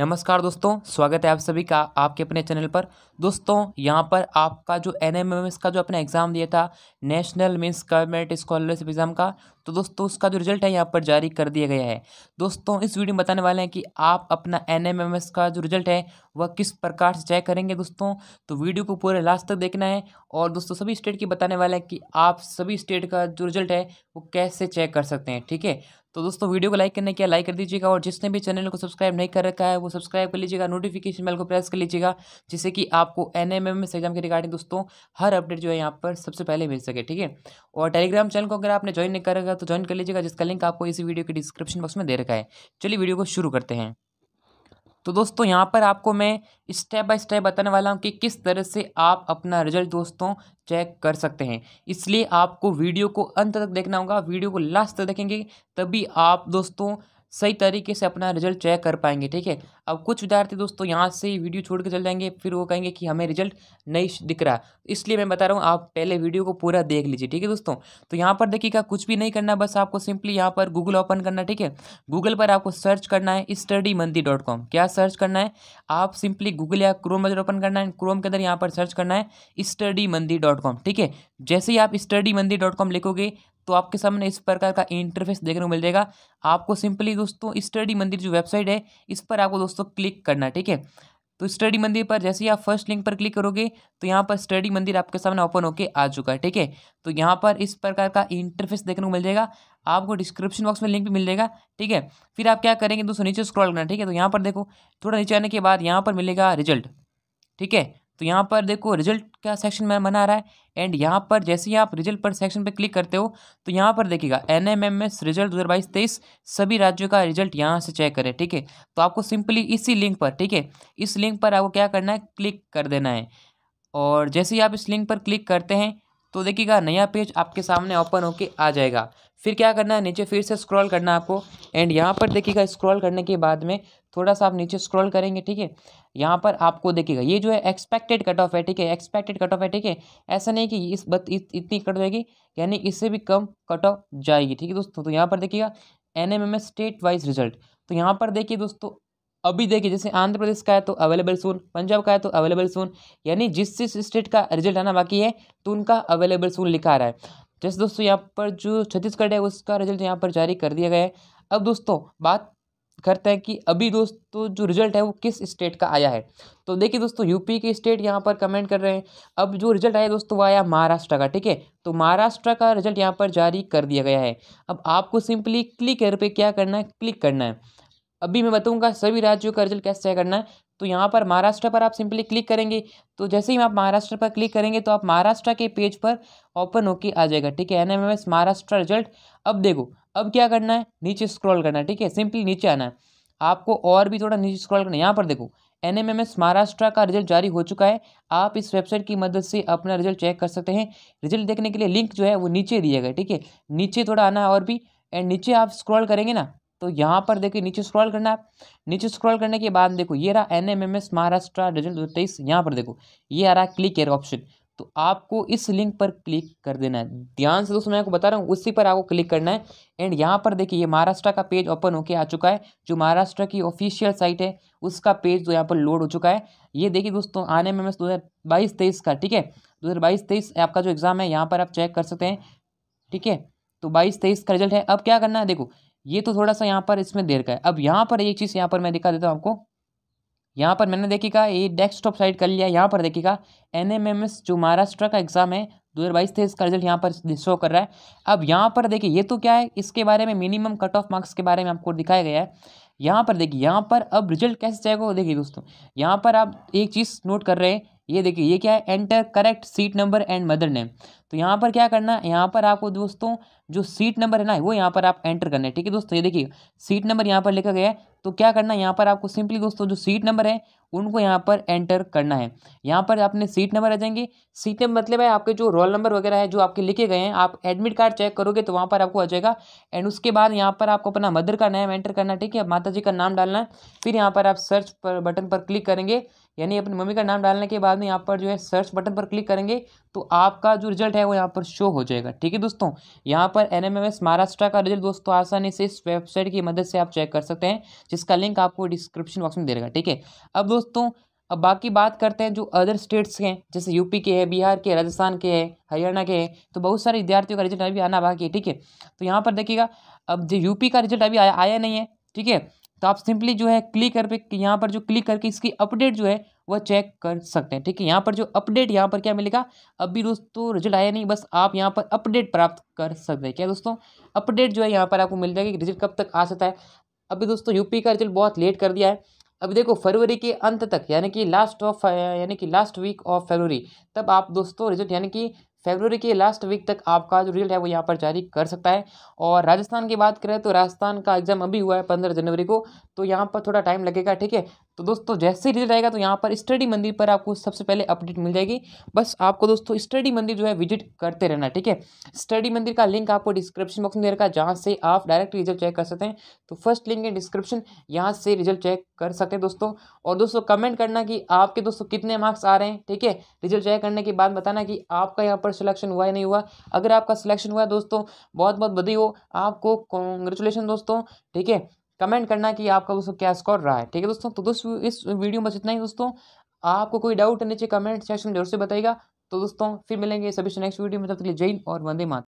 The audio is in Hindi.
नमस्कार दोस्तों स्वागत है आप सभी का आपके अपने चैनल पर दोस्तों यहाँ पर आपका जो एन का जो अपना एग्ज़ाम दिया था national means government scholarship exam का तो दोस्तों उसका जो रिजल्ट है यहाँ पर जारी कर दिया गया है दोस्तों इस वीडियो में बताने वाले हैं कि आप अपना एन का जो रिजल्ट है वह किस प्रकार से चेक करेंगे दोस्तों तो वीडियो को पूरे लास्ट तक देखना है और दोस्तों सभी स्टेट की बताने वाले हैं कि आप सभी स्टेट का जो रिजल्ट है वो कैसे चेक कर सकते हैं ठीक है तो दोस्तों वीडियो को लाइक करने के लाइक कर दीजिएगा और जिसने भी चैनल को सब्सक्राइब नहीं कर रखा है वो सब्सक्राइब कर लीजिएगा नोटिफिकेशन बेल को प्रेस कर लीजिएगा जिससे कि आपको एन एम एम एग्जाम के रिगार्डिंग दोस्तों हर अपडेट जो है यहाँ पर सबसे पहले मिल सके ठीक है और टेलीग्राम चैनल को अगर आपने ज्वाइन नहीं करेगा तो ज्वाइन कर लीजिएगा जिसका लिंक आपको इसी वीडियो के डिस्क्रिप्शन बॉक्स में दे रखा है चलिए वीडियो को शुरू करते हैं तो दोस्तों यहाँ पर आपको मैं स्टेप बाय स्टेप बताने वाला हूँ कि किस तरह से आप अपना रिजल्ट दोस्तों चेक कर सकते हैं इसलिए आपको वीडियो को अंत तक देखना होगा वीडियो को लास्ट तक देखेंगे तभी आप दोस्तों सही तरीके से अपना रिजल्ट चेक कर पाएंगे ठीक है अब कुछ विद्यार्थी दोस्तों यहाँ से ही वीडियो छोड़ के चल जाएंगे फिर वो कहेंगे कि हमें रिजल्ट नहीं दिख रहा इसलिए मैं बता रहा हूँ आप पहले वीडियो को पूरा देख लीजिए ठीक है दोस्तों तो यहाँ पर देखिएगा कुछ भी नहीं करना बस आपको सिंपली यहाँ पर गूगल ओपन करना ठीक है गूगल पर आपको सर्च करना है स्टडी मंदी डॉट कॉम क्या सर्च करना है आप सिंपली गूगल या क्रोम ब्राउजर ओपन करना है क्रोम के अंदर यहाँ पर सर्च करना है स्टडी मंदी डॉट कॉम ठीक है जैसे ही आप स्टडी मंदी डॉट कॉम लिखोगे तो आपके सामने इस प्रकार का इंटरफेस देखने को मिल जाएगा आपको सिंपली दोस्तों स्टडी मंदिर जो वेबसाइट है इस पर आपको दोस्तों क्लिक करना ठीक है तो स्टडी मंदिर पर जैसे ही आप फर्स्ट लिंक पर क्लिक करोगे तो यहाँ पर स्टडी मंदिर आपके सामने ओपन होकर आ चुका है ठीक है तो यहाँ पर इस प्रकार का इंटरफेस देखने को मिल जाएगा आपको डिस्क्रिप्शन बॉक्स में लिंक भी मिल जाएगा ठीक है फिर आप क्या करेंगे दोस्तों नीचे स्क्रॉल करना ठीक है तो यहाँ पर देखो थोड़ा नीचे आने के बाद यहाँ पर मिलेगा रिजल्ट ठीक है तो यहाँ पर देखो रिजल्ट का सेक्शन मैं बना रहा है एंड यहाँ पर जैसे ही आप रिजल्ट पर सेक्शन पर क्लिक करते हो तो यहाँ पर देखिएगा N M M S result दो हज़ार बाईस तेईस सभी राज्यों का रिजल्ट यहाँ से चेक करें ठीक है तो आपको सिंपली इसी लिंक पर ठीक है इस लिंक पर आपको क्या करना है क्लिक कर देना है और जैसे ही आप इस लिंक पर क्लिक करते हैं तो देखिएगा नया पेज आपके सामने ओपन होके आ जाएगा फिर क्या करना है नीचे फिर से स्क्रॉल करना आपको एंड यहाँ पर देखिएगा स्क्रॉल करने के बाद में थोड़ा सा आप नीचे स्क्रॉल करेंगे ठीक है यहाँ पर आपको देखिएगा ये जो है एक्सपेक्टेड कट ऑफ है ठीक है एक्सपेक्टेड कट ऑफ है ठीक है ऐसा नहीं कि इस बत इत, इतनी कट जाएगी यानी इससे भी कम कट ऑफ जाएगी ठीक है दोस्तों तो यहाँ पर देखिएगा N M M state wise result तो यहाँ पर देखिए दोस्तों अभी देखिए जैसे आंध्र प्रदेश का है तो अवेलेबल सून पंजाब का है तो अवेलेबल सून यानी जिस जिस स्टेट का रिजल्ट आना बाकी है तो उनका अवेलेबल सून लिखा रहा है जैसे दोस्तों यहाँ पर जो छत्तीसगढ़ है उसका रिजल्ट यहाँ पर जारी कर दिया गया है अब दोस्तों बात करते हैं कि अभी दोस्तों जो रिजल्ट है वो किस स्टेट का आया है तो देखिए दोस्तों यूपी के स्टेट यहाँ पर कमेंट कर रहे हैं अब जो रिजल्ट आया दोस्तों वो आया महाराष्ट्र का ठीक है तो महाराष्ट्र का रिजल्ट यहाँ पर जारी कर दिया गया है अब आपको सिंपली क्लिक एयर पे क्या करना है क्लिक करना है अभी मैं बताऊंगा सभी राज्यों का रिजल्ट कैसे चेक करना है तो यहाँ पर महाराष्ट्र पर आप सिंपली क्लिक करेंगे तो जैसे ही आप महाराष्ट्र पर क्लिक करेंगे तो आप महाराष्ट्र के पेज पर ओपन होके आ जाएगा ठीक है N M S Maharashtra result अब देखो अब क्या करना है नीचे स्क्रॉल करना है ठीक है सिंपली नीचे आना है आपको और भी थोड़ा नीचे स्क्रॉल करना है यहाँ पर देखो N M M S Maharashtra का रिजल्ट जारी हो चुका है आप इस वेबसाइट की मदद से अपना रिजल्ट चेक कर सकते हैं रिजल्ट देखने के लिए लिंक जो है वो नीचे दिया गया ठीक है नीचे थोड़ा आना है और भी एंड नीचे आप स्क्रॉल करेंगे ना तो यहाँ पर देखिए नीचे स्क्रॉल करना है नीचे स्क्रॉल करने के बाद देखो ये रहा N M M S Maharashtra result दो तेईस यहाँ पर देखो ये आ रहा है क्लिक एयर ऑप्शन तो आपको इस लिंक पर क्लिक कर देना है ध्यान से दोस्तों मैं आपको बता रहा हूँ उसी पर आपको क्लिक करना है एंड यहाँ पर देखिए ये महाराष्ट्र का पेज ओपन होके आ चुका है जो महाराष्ट्र की ऑफिशियल साइट है उसका पेज जो यहाँ पर लोड हो चुका है ये देखिए दोस्तों आने में दो हज़ार बाईस तेईस का ठीक है दो हज़ार बाईस तेईस आपका जो एग्ज़ाम है यहाँ पर आप चेक कर सकते हैं ठीक है तो बाईस तेईस का रिजल्ट है अब क्या करना है देखो ये तो थोड़ा सा यहाँ पर इसमें देर का है अब यहाँ पर एक चीज़ यहाँ पर मैं दिखा देता हूँ आपको यहाँ पर मैंने कहा ये डेस्कटॉप साइड कर लिया यहाँ पर देखेगा एन जो महाराष्ट्र का एग्ज़ाम है दो हज़ार बाईस तेईस इसका रिजल्ट यहाँ पर शो कर रहा है अब यहाँ पर देखिए ये तो क्या है इसके बारे में मिनिमम कट ऑफ मार्क्स के बारे में आपको दिखाया गया है यहाँ पर देखिए यहाँ पर अब रिजल्ट कैसे जाएगा वो देखिए दोस्तों यहाँ पर आप एक चीज़ नोट कर रहे हैं ये देखिए ये क्या है enter correct seat number and mother name तो यहाँ पर क्या करना है यहाँ पर आपको दोस्तों जो सीट नंबर है ना वो यहाँ पर आप एंटर करना है ठीक है दोस्तों ये देखिए सीट नंबर यहाँ पर लिखा गया है तो क्या करना है यहाँ पर आपको सिंपली दोस्तों जो सीट नंबर है उनको यहाँ पर एंटर करना है यहाँ पर आपने सीट नंबर आ जाएंगे सीट नंबर मतलब है आपके जो रोल नंबर वगैरह है जो आपके लिखे गए हैं आप एडमिट कार्ड चेक करोगे तो वहाँ पर आपको आ जाएगा एंड उसके बाद यहाँ पर आपको अपना मदर का नाम एंटर करना है ठीक है माता जी का नाम डालना है फिर यहाँ पर आप सर्च पर बटन पर क्लिक करेंगे यानी अपनी मम्मी का नाम डालने के बाद में यहाँ पर जो है सर्च बटन पर क्लिक करेंगे तो आपका जो रिजल्ट है वो यहाँ पर शो हो जाएगा ठीक है दोस्तों यहाँ पर एन एम महाराष्ट्र का रिजल्ट दोस्तों आसानी से इस वेबसाइट की मदद से आप चेक कर सकते हैं जिसका लिंक आपको डिस्क्रिप्शन बॉक्स में दे देगा ठीक है अब दोस्तों अब बाकी बात करते हैं जो अदर स्टेट्स के हैं जैसे यूपी के हैं बिहार के राजस्थान के हैं हरियाणा के हैं तो बहुत सारे विद्यार्थियों का रिजल्ट अभी आना बाकी है ठीक है तो यहाँ पर देखिएगा अब जो यूपी का रिजल्ट अभी आया आया नहीं है ठीक है तो आप सिंपली जो है क्लिक कर पे यहाँ पर जो क्लिक करके इसकी अपडेट जो है वह चेक कर सकते हैं ठीक है यहाँ पर जो अपडेट यहाँ पर क्या मिलेगा अभी दोस्तों रिजल्ट आया नहीं बस आप यहाँ पर अपडेट प्राप्त कर सकते हैं क्या दोस्तों अपडेट जो है यहाँ पर आपको मिल जाएगा कि रिजल्ट कब तक आ सकता है अभी दोस्तों यूपी का रिजल्ट बहुत लेट कर दिया है अब देखो फरवरी के अंत तक यानी कि लास्ट ऑफ यानी कि लास्ट वीक ऑफ फरवरी तब आप दोस्तों रिजल्ट यानी कि फेबररी के लास्ट वीक तक आपका जो रिजल्ट है वो यहाँ पर जारी कर सकता है और राजस्थान की बात करें तो राजस्थान का एग्जाम अभी हुआ है पंद्रह जनवरी को तो यहाँ पर थोड़ा टाइम लगेगा ठीक है तो दोस्तों जैसे ही रिजल्ट आएगा तो यहाँ पर स्टडी मंदिर पर आपको सबसे पहले अपडेट मिल जाएगी बस आपको दोस्तों स्टडी मंदिर जो है विजिट करते रहना ठीक है स्टडी मंदिर का लिंक आपको डिस्क्रिप्शन बॉक्स में दे रखा है जहाँ से आप डायरेक्ट रिजल्ट चेक कर सकते हैं तो फर्स्ट लिंक है डिस्क्रिप्शन यहाँ से रिजल्ट चेक कर सकते हैं दोस्तों और दोस्तों कमेंट करना कि आपके दोस्तों कितने मार्क्स आ रहे हैं ठीक है रिजल्ट चेक करने के बाद बताना कि आपका यहाँ पर सिलेक्शन हुआ या नहीं हुआ अगर आपका सिलेक्शन हुआ दोस्तों बहुत बहुत बधाई हो आपको कॉन्ग्रेचुलेसन दोस्तों ठीक है कमेंट करना कि आपका दोस्तों क्या स्कोर रहा है ठीक है दोस्तों तो दोस्तों इस वीडियो में इतना ही दोस्तों आपको कोई डाउट नीचे कमेंट सेक्शन में जरूर से बताएगा तो दोस्तों फिर मिलेंगे सभी से नेक्स्ट वीडियो में तब तक लिए जैन और वंदे मात